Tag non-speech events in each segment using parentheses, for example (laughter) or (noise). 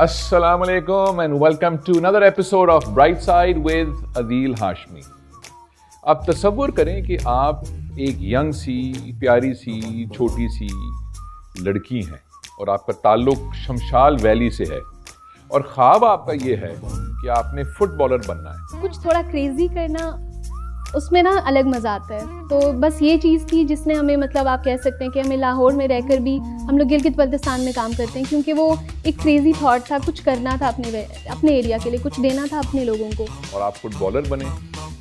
Assalamu alaikum and welcome to another episode of Bright Side with Adil आप तस्वुर करें कि आप एक यंग सी प्यारी सी छोटी सी लड़की हैं और आपका ताल्लुक शमशाल वैली से है और ख्वाब आपका ये है कि आपने फुटबॉलर बनना है कुछ थोड़ा क्रेजी करना उसमें ना अलग मज़ा आता है तो बस ये चीज़ थी जिसने हमें मतलब आप कह सकते हैं कि हमें लाहौर में रहकर भी हम लोग गिलगित बल्तिस्तान में काम करते हैं क्योंकि वो एक क्रेज़ी थाट था कुछ करना था अपने अपने एरिया के लिए कुछ देना था अपने लोगों को और आप फुटबॉलर बने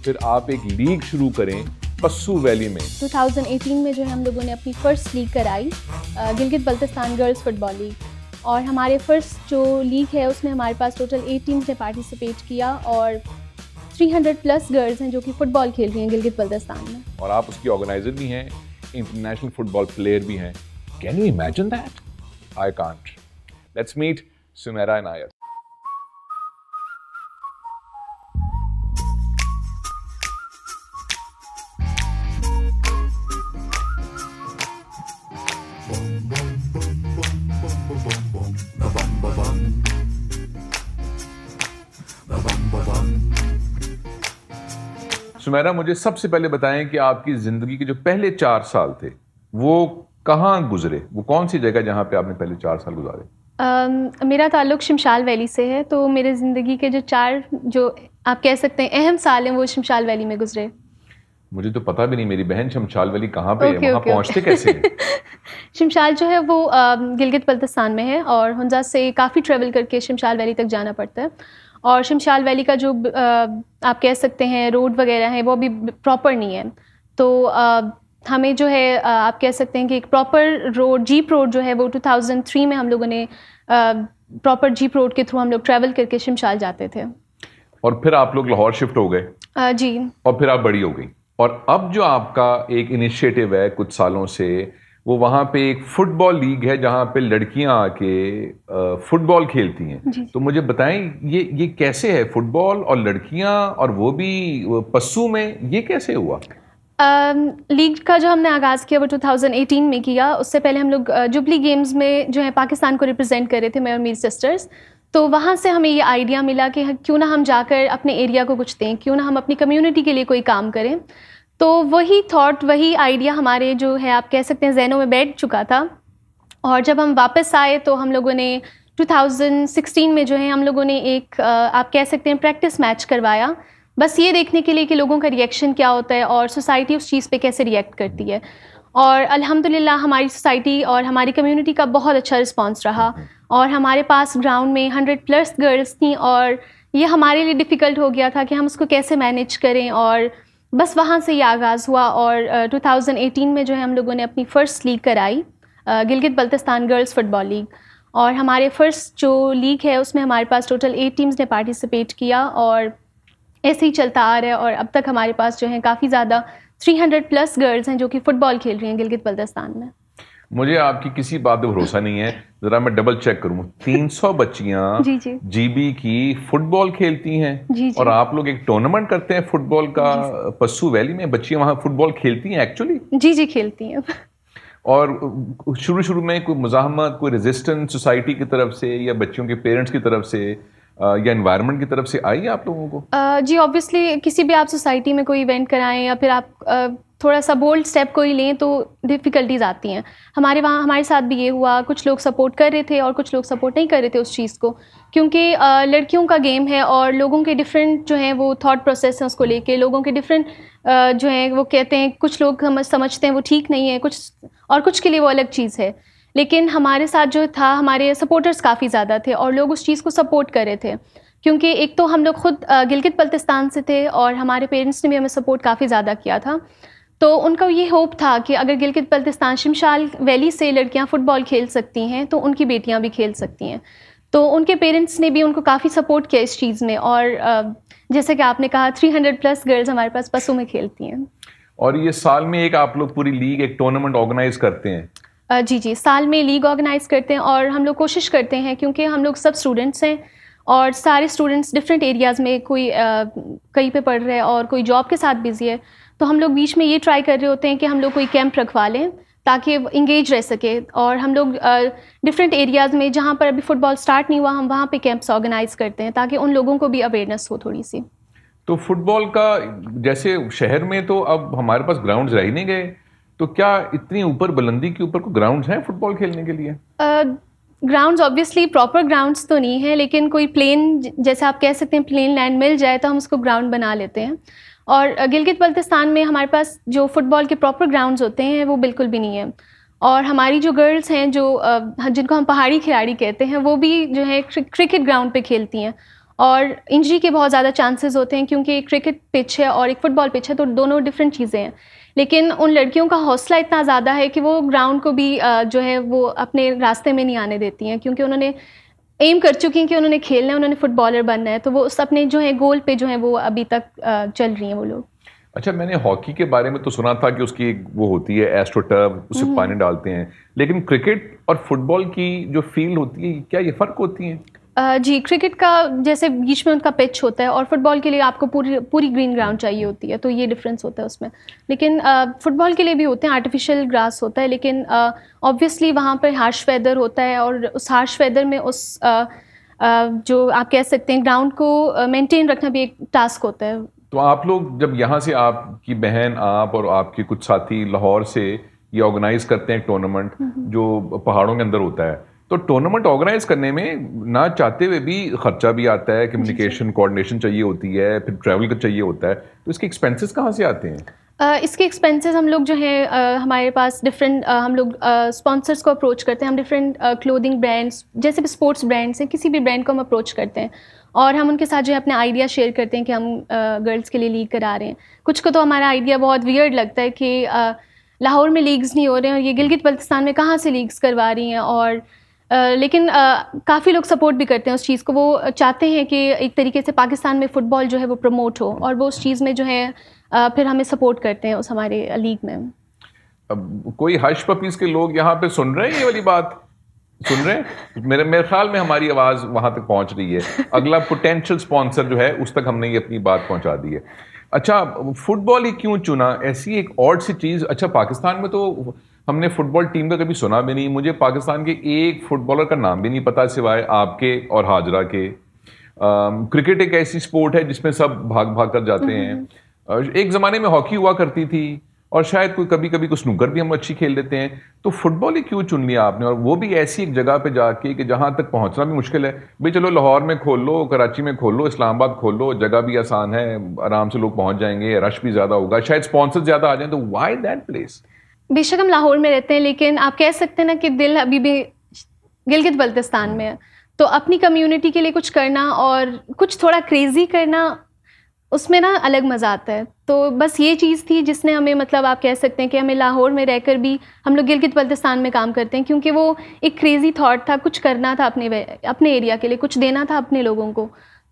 फिर आप एक लीग शुरू करें पस्सू वैली में 2018 में जो है हम लोगों ने अपनी फ़र्स्ट लीग कराई Gilgit Baltistan girls football league और हमारे फर्स्ट जो लीग है उसमें हमारे पास टोटल एट टीम्स ने पार्टिसिपेट किया और 300 प्लस गर्ल्स हैं जो कि फुटबॉल खेल रही हैं गिलगित बल्तिस्तान में और आप उसकी ऑर्गेनाइजर भी हैं इंटरनेशनल फुटबॉल प्लेयर भी हैं can you imagine that I can't let's meet Sumera Nair Sumera मुझे सबसे पहले बताएं कि आपकी ज़िंदगी के जो पहले चार साल थे वो कहाँ गुजरे वो कौन सी जगह जहाँ पे आपने पहले चार साल गुजारे आ, मेरा ताल्लुक शमशाल वैली से है तो मेरे ज़िंदगी के जो चार जो आप कह सकते हैं अहम साल हैं वो शमशाल वैली में गुजरे मुझे तो पता भी नहीं मेरी बहन शमशाल वैली कहाँ पे okay, है okay, पहुँचते okay. कैसे (laughs) शमशाल जो है वो गिलगित बल्तिस्तान में है और हंजा से काफ़ी ट्रेवल करके शमशाल वैली तक जाना पड़ता है और शमशाल वैली का जो आप कह सकते हैं रोड वगैरह है वो अभी प्रॉपर नहीं है तो हमें जो है आप कह सकते हैं कि एक प्रॉपर रोड जीप रोड जो है वो 2003 में हम लोगों ने प्रॉपर जीप रोड के थ्रू हम लोग ट्रैवल करके शमशाल जाते थे और फिर आप लोग लाहौर शिफ्ट हो गए जी और फिर आप बड़ी हो गई और अब जो आपका एक इनिशिएटिव है कुछ सालों से वो वहाँ पे एक फुटबॉल लीग है जहाँ पे लड़कियाँ आके फुटबॉल खेलती हैं तो मुझे बताएं ये ये कैसे है फुटबॉल और लड़कियाँ और वो भी पशु में ये कैसे हुआ लीग का जो हमने आगाज़ किया वो 2018 में किया उससे पहले हम लोग जुबली गेम्स में जो है पाकिस्तान को रिप्रेजेंट कर रहे थे मैं और मेरी सिस्टर्स तो वहाँ से हमें ये आइडिया मिला कि क्यों ना हम जाकर अपने एरिया को कुछ दें क्यों ना हम अपनी कम्युनिटी के लिए कोई काम करें तो वही थॉट वही आइडिया हमारे जो है आप कह सकते हैं जहनों में बैठ चुका था और जब हम वापस आए तो हम लोगों ने 2016 में जो है हम लोगों ने एक आप कह सकते हैं प्रैक्टिस मैच करवाया बस ये देखने के लिए कि लोगों का रिएक्शन क्या होता है और सोसाइटी उस चीज़ पे कैसे रिएक्ट करती है और अल्हम्दुलिल्लाह हमारी सोसाइटी और हमारी कम्युनिटी का बहुत अच्छा रिस्पांस रहा और हमारे पास ग्राउंड में हंड्रेड प्लस गर्ल्स थी और ये हमारे लिए डिफ़िकल्ट हो गया था कि हम उसको कैसे मैनेज करें और बस वहाँ से ये आगाज़ हुआ और uh, 2018 में जो है हम लोगों ने अपनी फ़र्स्ट लीग कराई Gilgit Baltistan girls football league और हमारे फ़र्स्ट जो लीग है उसमें हमारे पास टोटल एट टीम्स ने पार्टिसिपेट किया और ऐसे ही चलता आ रहा है और अब तक हमारे पास जो है काफ़ी ज़्यादा 300 प्लस गर्ल्स हैं जो कि फ़ुटबॉल खेल रही हैं गिलगित बल्तिस्तान में मुझे आपकी किसी बात पर भरोसा नहीं है जरा मैं डबल चेक करूँ तीन सौ बच्चियां जी जी जीबी की फुटबॉल खेलती हैं जी जी और आप लोग एक टूर्नामेंट करते हैं फुटबॉल का पशु वैली में बच्चिया वहाँ फुटबॉल खेलती हैं एक्चुअली जी जी खेलती हैं और शुरू शुरू में कोई मुजामत कोई रेजिस्टेंस सोसाइटी की तरफ से या बच्चियों के पेरेंट्स की तरफ से या इन्वायरमेंट की तरफ से आई आप लोगों को जी ऑब्वियसली किसी भी आप सोसाइटी में कोई इवेंट कराएं या फिर आप थोड़ा सा बोल्ड स्टेप कोई लें तो डिफ़िकल्टीज आती हैं हमारे वहाँ हमारे साथ भी ये हुआ कुछ लोग सपोर्ट कर रहे थे और कुछ लोग सपोर्ट नहीं कर रहे थे उस चीज़ को क्योंकि लड़कियों का गेम है और लोगों के डिफरेंट जो हैं वो थॉट प्रोसेस हैं उसको लेके लोगों के डिफरेंट जो हैं वो कहते हैं कुछ लोग समझते हैं वो ठीक नहीं है कुछ और कुछ के लिए वो अलग चीज़ है लेकिन हमारे साथ जो था हमारे सपोर्टर्स काफ़ी ज़्यादा थे और लोग उस चीज़ को सपोर्ट कर रहे थे क्योंकि एक तो हम लोग खुद गिलगित बल्तिस्तान से थे और हमारे पेरेंट्स ने भी हमें सपोर्ट काफ़ी ज़्यादा किया था तो उनका ये होप था कि अगर गिलगित बल्तिस्तान शिमशाल वैली से लड़कियाँ फ़ुटबॉल खेल सकती हैं तो उनकी बेटियाँ भी खेल सकती हैं तो उनके पेरेंट्स ने भी उनको काफ़ी सपोर्ट किया इस चीज़ में और जैसे कि आपने कहा 300 प्लस गर्ल्स हमारे पास बसों में खेलती हैं और ये साल में एक आप लोग पूरी लीग एक टूर्नामेंट ऑर्गेनाइज करते हैं जी जी साल में लीग ऑर्गेनाइज करते हैं और हम लोग कोशिश करते हैं क्योंकि हम लोग सब स्टूडेंट्स हैं और सारे स्टूडेंट्स डिफरेंट एरियाज़ में कोई कहीं पे पढ़ रहे हैं और कोई जॉब के साथ बिज़ी है तो हम लोग बीच में ये ट्राई कर रहे होते हैं कि हम लोग कोई कैंप रखवा लें ताकि इंगेज रह सके और हम लोग डिफरेंट एरियाज़ में जहाँ पर अभी फ़ुटबॉल स्टार्ट नहीं हुआ हम वहाँ पे कैंप्स ऑर्गेनाइज़ करते हैं ताकि उन लोगों को भी अवेयरनेस हो थोड़ी सी तो फुटबॉल का जैसे शहर में तो अब हमारे पास ग्राउंड रह ही नहीं गए तो क्या इतनी ऊपर बुलंदी के ऊपर कोई ग्राउंड है फुटबॉल खेलने के लिए ग्राउंड्स ऑब्वियसली प्रॉपर ग्राउंड्स तो नहीं है लेकिन कोई प्लेन जैसे आप कह सकते हैं प्लेन लैंड मिल जाए तो हम उसको ग्राउंड बना लेते हैं और गिलगित बल्तिस्तान में हमारे पास जो फुटबॉल के प्रॉपर ग्राउंड्स होते हैं वो बिल्कुल भी नहीं है और हमारी जो गर्ल्स हैं जो जिनको हम पहाड़ी खिलाड़ी कहते हैं वो भी जो है क्रिकेट ग्राउंड पे खेलती हैं और इंजरी के बहुत ज़्यादा चांसेस होते हैं क्योंकि एक क्रिकेट पिच है और एक फ़ुटबॉल पिच है तो दोनों डिफरेंट चीज़ें हैं लेकिन उन लड़कियों का हौसला इतना ज़्यादा है कि वो ग्राउंड को भी जो है वो अपने रास्ते में नहीं आने देती हैं क्योंकि उन्होंने एम कर चुकी हैं कि उन्होंने खेलना है उन्होंने फुटबॉलर बनना है तो वो उस अपने जो है गोल पे जो है वो अभी तक चल रही हैं वो लोग अच्छा मैंने हॉकी के बारे में तो सुना था कि उसकी वो होती है एस्ट्रोटर्व उसे हम्म। पानी डालते हैं लेकिन क्रिकेट और फुटबॉल की जो फील्ड होती है क्या ये फ़र्क होती है जी क्रिकेट का जैसे बीच में उनका पिच होता है और फुटबॉल के लिए आपको पूरी पूरी ग्रीन ग्राउंड चाहिए होती है तो ये डिफरेंस होता है उसमें लेकिन फुटबॉल के लिए भी होते हैं आर्टिफिशियल ग्रास होता है लेकिन ऑब्वियसली वहाँ पर हार्श वेदर होता है और उस हार्श वेदर में उस आ, आ, जो आप कह सकते हैं ग्राउंड को मेनटेन रखना भी एक टास्क होता है तो आप लोग जब यहाँ से आपकी बहन आप और आपके कुछ साथी लाहौर से ये ऑर्गेनाइज करते हैं टूर्नामेंट हम्म। जो पहाड़ों के अंदर होता है तो टूर्नामेंट ऑर्गेनाइज करने में ना चाहते हुए भी खर्चा भी आता है कम्युनिकेशन कोऑर्डिनेशन चाहिए होती है फिर ट्रैवल का चाहिए होता है तो इसके एक्सपेंसेस कहाँ से आते हैं Uh, इसके एक्सपेंसेस हम लोग जो हैं uh, हमारे पास डिफरेंट uh, हम लोग स्पॉन्सर्स को अप्रोच करते हैं हम डिफरेंट क्लोथिंग ब्रांड्स जैसे भी स्पोर्ट्स ब्रांड्स हैं किसी भी ब्रांड को हम अप्रोच करते हैं और हम उनके साथ जो है अपने आइडिया शेयर करते हैं कि हम गर्ल्स के लिए लीग करा रहे हैं कुछ को तो हमारा आइडिया बहुत वियर्ड लगता है कि लाहौर में लीग्स नहीं हो रहे हैं और ये गिलगित बल्तिस्तान में कहाँ से लीग्स करवा रही हैं और लेकिन काफ़ी लोग सपोर्ट भी करते हैं उस चीज़ को वो चाहते हैं कि एक तरीके से पाकिस्तान में फ़ुटबॉल जो है वो प्रमोट हो और वो उस चीज़ में जो है फिर हमें सपोर्ट करते हैं उस हमारे लीग में अब कोई हर्ष पपीज के लोग यहाँ पे सुन रहे हैं ये वाली बात सुन रहे हैं मेरे मेरे ख्याल में हमारी आवाज़ वहाँ तक पहुँच रही है अगला पोटेंशियल स्पॉन्सर जो है उस तक हमने ये अपनी बात पहुँचा दी है अच्छा फुटबॉल ही क्यों चुना ऐसी एक और सी चीज़ अच्छा पाकिस्तान में तो हमने फुटबॉल टीम का कभी सुना भी नहीं मुझे पाकिस्तान के एक फुटबॉलर का नाम भी नहीं पता सिवाय आपके और हाजरा के क्रिकेट एक ऐसी स्पोर्ट है जिसमें सब भाग भाग कर जाते हैं हम्म। एक ज़माने में हॉकी हुआ करती थी और शायद कोई कभी कभी कुछ स्नूकर भी हम अच्छी खेल लेते हैं तो फुटबॉल ही क्यों चुन लिया आपने और वो भी ऐसी एक जगह पे जाके कि जहाँ तक पहुँचना भी मुश्किल है भाई चलो लाहौर में खोल लो कराची में खोल लो इस्लामाबाद खोल लो जगह भी आसान है आराम से लोग पहुँच जाएंगे रश भी ज़्यादा होगा शायद स्पॉन्सर ज़्यादा आ जाए तो वाई दैट प्लेस बेशक हम लाहौर में रहते हैं लेकिन आप कह सकते हैं ना कि दिल अभी भी गिलगित बल्तिस्तान में है तो अपनी कम्युनिटी के लिए कुछ करना और कुछ थोड़ा क्रेज़ी करना उसमें ना अलग मज़ा आता है तो बस ये चीज़ थी जिसने हमें मतलब आप कह सकते हैं कि हमें लाहौर में रहकर भी हम लोग गिलगित बल्तिस्तान में काम करते हैं क्योंकि वो एक क्रेज़ी थाट था कुछ करना था अपने अपने एरिया के लिए कुछ देना था अपने लोगों को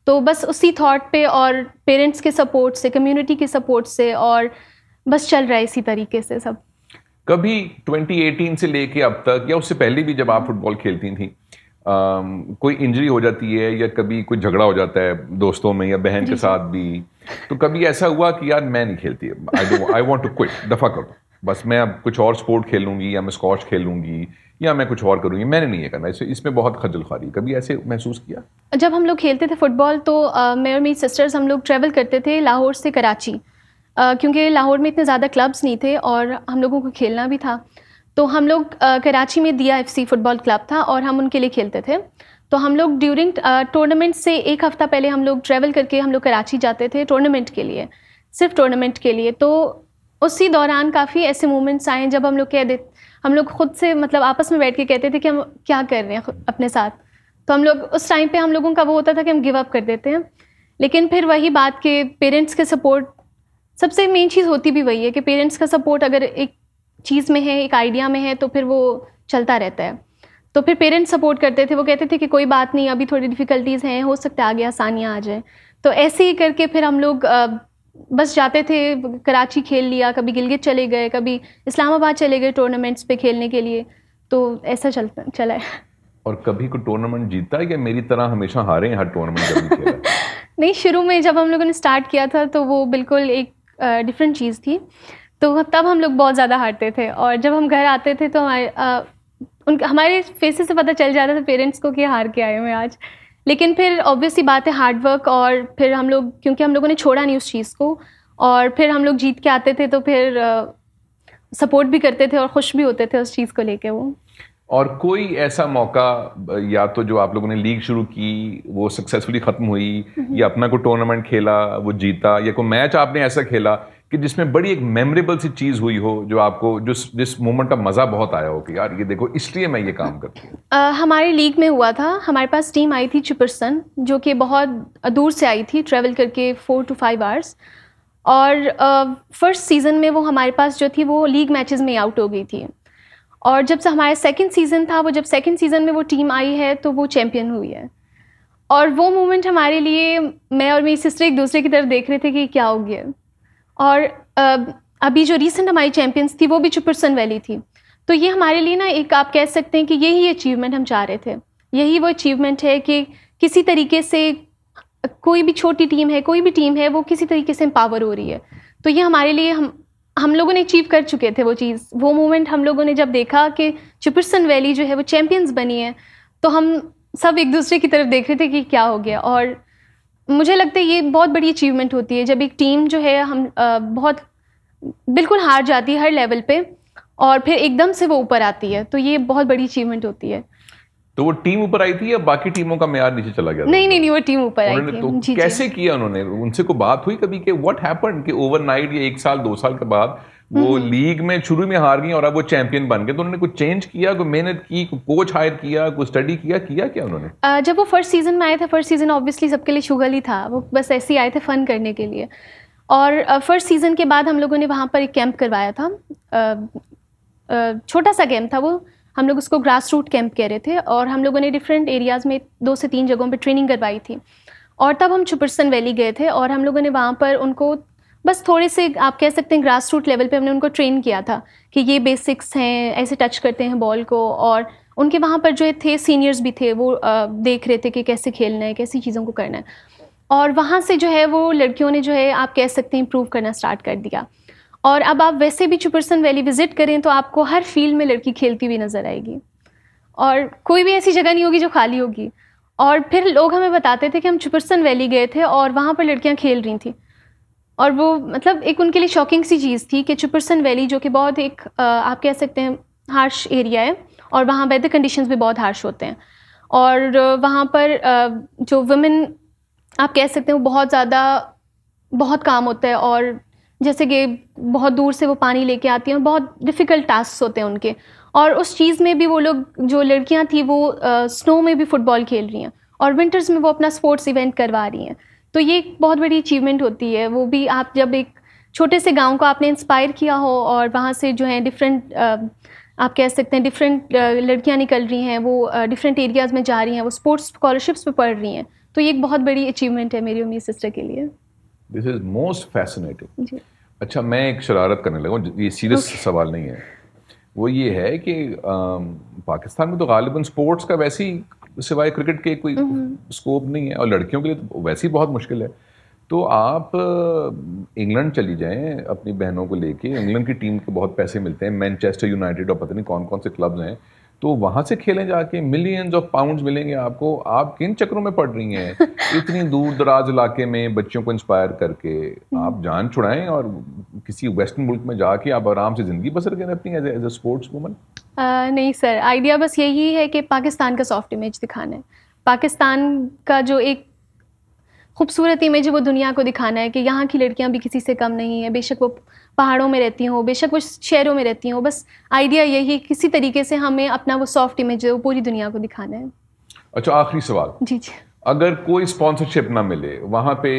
तो बस उसी थाट पे और पेरेंट्स के सपोर्ट से कम्युनिटी के सपोर्ट से और बस चल रहा है इसी तरीके से सब कभी 2018 से लेके अब तक या उससे पहले भी जब आप फुटबॉल खेलती थी आ, कोई इंजरी हो जाती है या कभी कोई झगड़ा हो जाता है दोस्तों में या बहन के साथ भी तो कभी ऐसा हुआ कि यार मैं नहीं खेलती I I want to quit दफा करो बस मैं अब कुछ और स्पोर्ट खेलूंगी या मैं स्कॉच खेलूंगी या मैं कुछ और करूंगी मैंने नहीं ये करना इसमें इसमें बहुत खजल खारी कभी ऐसे महसूस किया जब हम लोग खेलते थे फुटबॉल तो मेरे मेरी सिस्टर्स हम लोग ट्रेवल करते थे लाहौर से कराची क्योंकि लाहौर में इतने ज़्यादा क्लब्स नहीं थे और हम लोगों को खेलना भी था तो हम लोग कराची में दिया एफ़ फुटबॉल क्लब था और हम उनके लिए खेलते थे तो हम लोग ड्यूरिंग टूर्नामेंट से एक हफ़्ता पहले हम लोग ट्रैवल करके हम लोग कराची जाते थे टूर्नामेंट के लिए सिर्फ टूर्नामेंट के लिए तो उसी दौरान काफ़ी ऐसे मोमेंट्स आए जब हम लोग कह दे हम लोग खुद से मतलब आपस में बैठ के कहते थे कि हम क्या कर रहे हैं अपने साथ तो हम लोग उस टाइम पे हम लोगों का वो होता था कि हम गिव अप कर देते हैं लेकिन फिर वही बात के पेरेंट्स के सपोर्ट सबसे मेन चीज़ होती भी वही है कि पेरेंट्स का सपोर्ट अगर एक चीज़ में है एक आइडिया में है तो फिर वो चलता रहता है तो फिर पेरेंट्स सपोर्ट करते थे वो कहते थे कि कोई बात नहीं अभी थोड़ी डिफ़िकल्टीज़ हैं हो सकता है आगे आसानियाँ आ जाए तो ऐसे ही करके फिर हम लोग बस जाते थे कराची खेल लिया कभी गिलगित चले गए कभी इस्लामाबाद चले गए टूर्नामेंट्स पे खेलने के लिए तो ऐसा चल चला है और कभी कोई टूर्नामेंट जीता है या मेरी तरह हमेशा हारे हैं हर टूर्नामेंट (laughs) नहीं शुरू में जब हम लोगों ने स्टार्ट किया था तो वो बिल्कुल एक डिफरेंट चीज़ थी तो तब हम लोग बहुत ज़्यादा हारते थे और जब हम घर आते थे तो हमारे आ, उन हमारे फेसेस से पता चल जाता था पेरेंट्स को कि हार के आए हुए आज लेकिन फिर ऑब्वियसली बात है हार्डवर्क और फिर हम लोग क्योंकि हम लोगों ने छोड़ा नहीं उस चीज़ को और फिर हम लोग जीत के आते थे तो फिर सपोर्ट भी करते थे और खुश भी होते थे उस चीज़ को लेके वो और कोई ऐसा मौका या तो जो आप लोगों ने लीग शुरू की वो सक्सेसफुली ख़त्म हुई या अपना कोई टूर्नामेंट खेला वो जीता या कोई मैच आपने ऐसा खेला कि जिसमें बड़ी एक मेमोरेबल सी चीज़ हुई हो जो आपको जो जिस मोमेंट का मज़ा बहुत आया हो कि यार ये देखो इसलिए मैं ये काम करती हूँ हमारे लीग में हुआ था हमारे पास टीम आई थी चिपरसन जो कि बहुत दूर से आई थी ट्रेवल करके फोर टू फाइव आवर्स और फर्स्ट सीज़न में वो हमारे पास जो थी वो लीग मैचेस में आउट हो गई थी और जब से हमारा सेकेंड सीज़न था वो जब सेकेंड सीज़न में वो टीम आई है तो वो चैम्पियन हुई है और वो मोमेंट हमारे लिए मैं और मेरी सिस्टर एक दूसरे की तरफ देख रहे थे कि क्या हो गया और अभी जो रिसेंट हमारी चैम्पियंस थी वो भी चुपरसन वैली थी तो ये हमारे लिए ना एक आप कह सकते हैं कि यही अचीवमेंट हम चाह रहे थे यही वो अचीवमेंट है कि किसी तरीके से कोई भी छोटी टीम है कोई भी टीम है वो किसी तरीके से एम्पावर हो रही है तो ये हमारे लिए हम हम लोगों ने अचीव कर चुके थे वो चीज़ वो मोमेंट हम लोगों ने जब देखा कि चिपरसन वैली जो है वो चैम्पियंस बनी है तो हम सब एक दूसरे की तरफ देख रहे थे कि क्या हो गया और मुझे लगता है ये बहुत बड़ी अचीवमेंट होती है जब एक टीम जो है हम बहुत बिल्कुल हार जाती है हर लेवल पे और फिर एकदम से वो ऊपर आती है तो ये बहुत बड़ी अचीवमेंट होती है तो वो टीम ऊपर आई थी या बाकी टीमों का मैार नीचे चला गया नहीं नहीं नहीं वो टीम ऊपर आई थी तो जी, कैसे जी. किया उन्होंने उनसे को बात हुई कभी कि व्हाट हैपन कि ओवरनाइट या एक साल दो साल के बाद वो हम्म, हम्म। लीग में शुरू में हार गई और अब वो चैंपियन बन गए तो उन्होंने कुछ चेंज किया कोई मेहनत की कोई कोच हायर किया कोई स्टडी किया किया क्या उन्होंने जब वो फर्स्ट सीजन में आए थे फर्स्ट सीजन ऑब्वियसली सबके लिए शुगल ही था वो बस ऐसे ही आए थे फन करने के लिए और फर्स्ट सीजन के बाद हम लोगों ने वहाँ पर एक कैंप करवाया था छोटा सा गेम था वो हम लोग उसको ग्रास रूट कैंप कह रहे थे और हम लोगों ने डिफरेंट एरियाज़ में दो से तीन जगहों पर ट्रेनिंग करवाई थी और तब हम छुपरसन वैली गए थे और हम लोगों ने वहाँ पर उनको बस थोड़े से आप कह सकते हैं ग्रास रूट लेवल पे हमने उनको ट्रेन किया था कि ये बेसिक्स हैं ऐसे टच करते हैं बॉल को और उनके वहाँ पर जो थे सीनियर्स भी थे वो आ, देख रहे थे कि कैसे खेलना है कैसी चीज़ों को करना है और वहाँ से जो है वो लड़कियों ने जो है आप कह सकते हैं इम्प्रूव करना स्टार्ट कर दिया और अब आप वैसे भी चुपरसन वैली विज़िट करें तो आपको हर फील्ड में लड़की खेलती हुई नज़र आएगी और कोई भी ऐसी जगह नहीं होगी जो खाली होगी और फिर लोग हमें बताते थे कि हम चुपरसन वैली गए थे और वहाँ पर लड़कियाँ खेल रही थी और वो मतलब एक उनके लिए शॉकिंग सी चीज़ थी कि चुपरसन वैली जो कि बहुत एक आप कह सकते हैं हार्श एरिया है और वहाँ वेदर कंडीशन भी बहुत हार्श होते हैं और वहाँ पर जो वुमेन आप कह सकते हैं वो बहुत ज़्यादा बहुत काम होता है और जैसे कि बहुत दूर से वो पानी लेके आती हैं बहुत डिफ़िकल्ट टास्क होते हैं उनके और उस चीज़ में भी वो लोग जो लड़कियाँ थी वो स्नो में भी फ़ुटबॉल खेल रही हैं और विंटर्स में वो अपना स्पोर्ट्स इवेंट करवा रही हैं तो ये एक बहुत बड़ी अचीवमेंट होती है वो भी आप जब एक छोटे से गांव को आपने इंस्पायर किया हो और वहाँ से जो है डिफरेंट आप कह सकते हैं डिफरेंट लड़कियाँ निकल रही हैं वो डिफरेंट एरियाज़ में जा रही हैं वो स्पोर्ट्स स्कॉलरशिप्स में पढ़ रही हैं तो ये एक बहुत बड़ी अचीवमेंट है मेरी उम्मीद सिस्टर के लिए दिस इज मोस्ट फैसिनेटिंग अच्छा मैं एक शरारत करने लगा ये सीरियस okay. सवाल नहीं है वो ये है कि आ, पाकिस्तान में तो गालिबा स्पोर्ट्स का वैसे ही सिवाय क्रिकेट के कोई हम्म, हम्म। स्कोप नहीं है और लड़कियों के लिए तो वैसे ही बहुत मुश्किल है तो आप इंग्लैंड चली जाएं अपनी बहनों को लेके इंग्लैंड की टीम को बहुत पैसे मिलते हैं मैनचेस्टर यूनाइटेड और पता नहीं कौन कौन से क्लब्स हैं तो वहां से खेलें जाके मिलियंस ऑफ पाउंड्स मिलेंगे आपको आप किन चक्रों में पड़ रही हैं (laughs) इतनी दूर दराज इलाके में बच्चों को इंस्पायर करके हम्म। आप जान छुड़ाएं और किसी वेस्टर्न मुल्क में जाके आप आराम से ज़िंदगी बसर करें अपनी age age a sportswoman नहीं सर आइडिया बस यही है कि पाकिस्तान का सॉफ्ट इमेज दिखाना है पाकिस्तान का जो एक खूबसूरत इमेज है वो दुनिया को दिखाना है कि यहाँ की लड़कियाँ भी किसी से कम नहीं है बेशक वो पहाड़ों में रहती हूँ बेशक वो शहरों में रहती हूँ बस आइडिया यही है किसी तरीके से हमें अपना वो सॉफ्ट इमेज है वो पूरी दुनिया को दिखाना है अच्छा आखिरी सवाल जी जी अगर कोई स्पॉन्सरशिप ना मिले वहाँ पे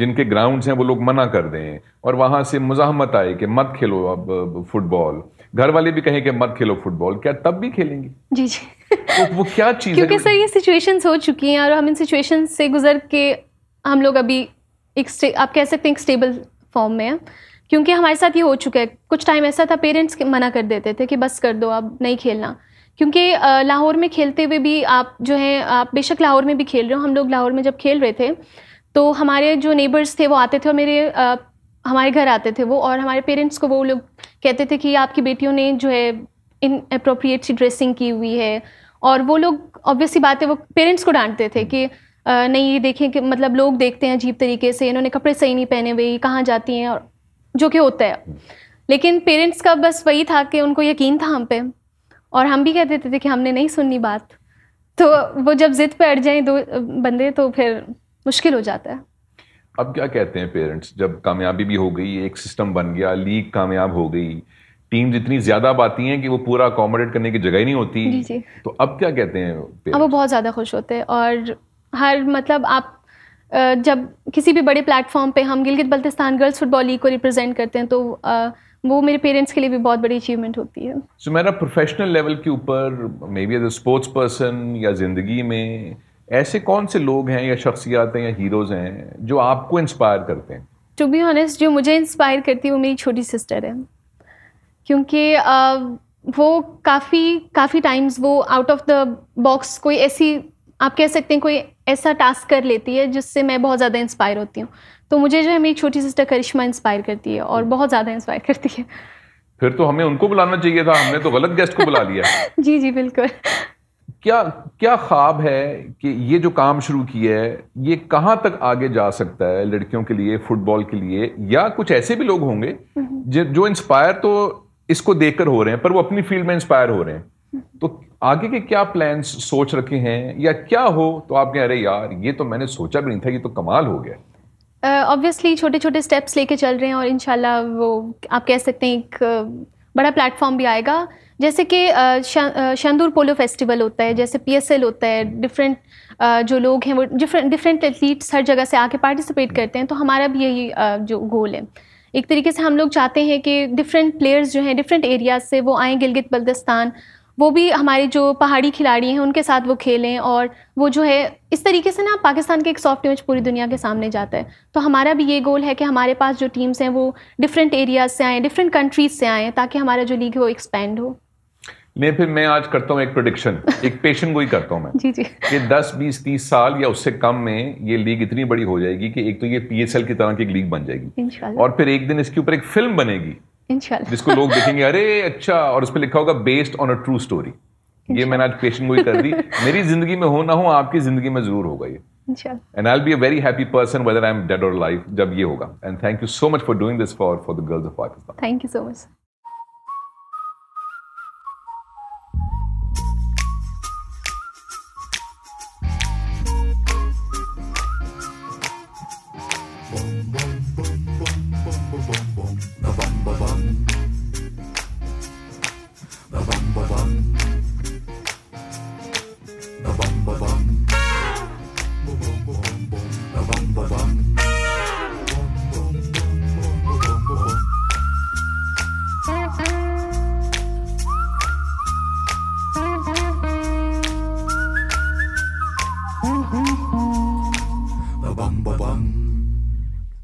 जिनके ग्राउंड्स हैं वो लोग मना कर दें और वहाँ से मुजाहमत आए कि मत खेलो अब फुटबॉल घर वाले भी कहें कि मत खेलो फुटबॉल क्या तब भी खेलेंगे जी जी तो वो क्या (laughs) चीज़ क्योंकि सर ये सिचुएशंस हो चुकी हैं और हम इन सिचुएशंस से गुजर के हम लोग अभी एक आप कह सकते हैं एक स्टेबल फॉर्म में क्योंकि हमारे साथ ये हो चुका है कुछ टाइम ऐसा था पेरेंट्स मना कर देते थे कि बस कर दो अब नहीं खेलना क्योंकि लाहौर में खेलते हुए भी आप जो है आप बेशक लाहौर में भी खेल रहे हो हम लोग लाहौर में जब खेल रहे थे तो हमारे जो नेबर्स थे वो आते थे और मेरे आ, हमारे घर आते थे वो और हमारे पेरेंट्स को वो लोग कहते थे कि आपकी बेटियों ने जो है इन अप्रोप्रिएट सी ड्रेसिंग की हुई है और वो लोग ऑब्वियसली बातें वो पेरेंट्स को डांटते थे कि नहीं ये देखें कि मतलब लोग देखते हैं अजीब तरीके से इन्होंने कपड़े सही नहीं पहने हुए कहाँ जाती हैं और जो कि होता है लेकिन पेरेंट्स का बस वही था कि उनको यकीन था हम पे और हम भी कह देते थे कि हमने नहीं सुननी बात तो वो जब ज़िद पर अड़ जाएं दो बंदे तो फिर मुश्किल हो जाता है अब क्या कहते हैं पेरेंट्स जब कामयाबी भी हो गई एक सिस्टम बन गया लीग कामयाब हो गई टीम जितनी ज्यादा बाती हैं कि वो पूरा अकोमोडेट करने की जगह ही नहीं होती जी जी। तो अब क्या कहते हैं अब वो बहुत ज्यादा खुश होते हैं और हर मतलब आप जब किसी भी बड़े प्लेटफॉर्म पे हम Gilgit Baltistan girls football league को रिप्रेजेंट करते हैं तो वो मेरे पेरेंट्स के लिए भी बहुत बड़ी अचीवमेंट होती है सो so, मेरा प्रोफेशनल लेवल के ऊपर maybe as sports person या ज़िंदगी में ऐसे कौन से लोग हैं या शख्सियात हैं या हीरोज़ हैं जो आपको इंस्पायर करते हैं टू बी ऑनेस्ट जो मुझे इंस्पायर करती है वो मेरी छोटी सिस्टर है क्योंकि वो काफ़ी काफ़ी टाइम्स वो आउट ऑफ द बॉक्स कोई ऐसी आप कह सकते हैं कोई ऐसा टास्क कर लेती है जिससे मैं बहुत ज़्यादा इंस्पायर होती हूँ तो मुझे जो है मेरी छोटी सिस्टर करिश्मा इंस्पायर करती है और बहुत ज़्यादा इंस्पायर करती है फिर तो हमें उनको बुलाना चाहिए था हमने तो गलत गेस्ट को बुला लिया (laughs) जी जी बिल्कुल क्या क्या ख्वाब है कि ये जो काम शुरू किया है ये कहाँ तक आगे जा सकता है लड़कियों के लिए फुटबॉल के लिए या कुछ ऐसे भी लोग होंगे हम्म। जो इंस्पायर तो इसको देखकर हो रहे हैं पर वो अपनी फील्ड में इंस्पायर हो रहे हैं हम्म। तो आगे के क्या प्लान्स सोच रखे हैं या क्या हो तो आप कह रहे यार ये तो मैंने सोचा भी नहीं था ये तो कमाल हो गया ऑब्वियसली छोटे छोटे स्टेप्स लेके चल रहे हैं और इनशाला वो आप कह सकते हैं एक बड़ा प्लेटफॉर्म भी आएगा जैसे कि शंदूर पोलो फेस्टिवल होता है जैसे पीएसएल होता है डिफरेंट जो लोग हैं वो डिफरेंट डिफरेंट एथलीट्स हर जगह से आके पार्टिसिपेट करते हैं तो हमारा भी यही जो गोल है एक तरीके से हम लोग चाहते हैं कि डिफरेंट प्लेयर्स जो हैं डिफरेंट एरियाज से वो आएँ गिलगित बल्दस्तान वो भी हमारे जो पहाड़ी खिलाड़ी हैं उनके साथ वो खेलें और वो जो है इस तरीके से ना पाकिस्तान के एक सॉफ्ट इमेज पूरी दुनिया के सामने जाता है तो हमारा भी ये गोल है कि हमारे पास जो टीम्स हैं वो डिफरेंट एरियाज से आए डिफरेंट कंट्रीज से आए ताकि हमारा जो लीग है वो एक्सपेंड हो नहीं फिर मैं आज करता हूँ एक प्रोडिक्शन एक पेशन गोई करता हूँ मैं (laughs) जी जी कि दस बीस तीस साल या उससे कम में ये लीग इतनी बड़ी हो जाएगी कि एक तो ये पी की तरह की एक लीग बन जाएगी और फिर एक दिन इसके ऊपर एक फिल्म बनेगी इंशाल्लाह जिसको लोग देखेंगे अरे अच्छा और उस पर लिखा होगा based on a true story ये मैंने आज पेशन गोई कर दी (laughs) मेरी जिंदगी में हो ना हो आपकी जिंदगी में जरूर होगा ये and I be a very happy person whether I am dead और लाइफ जब ये होगा and thank you so much for doing this for for the girls of Pakistan thank you so much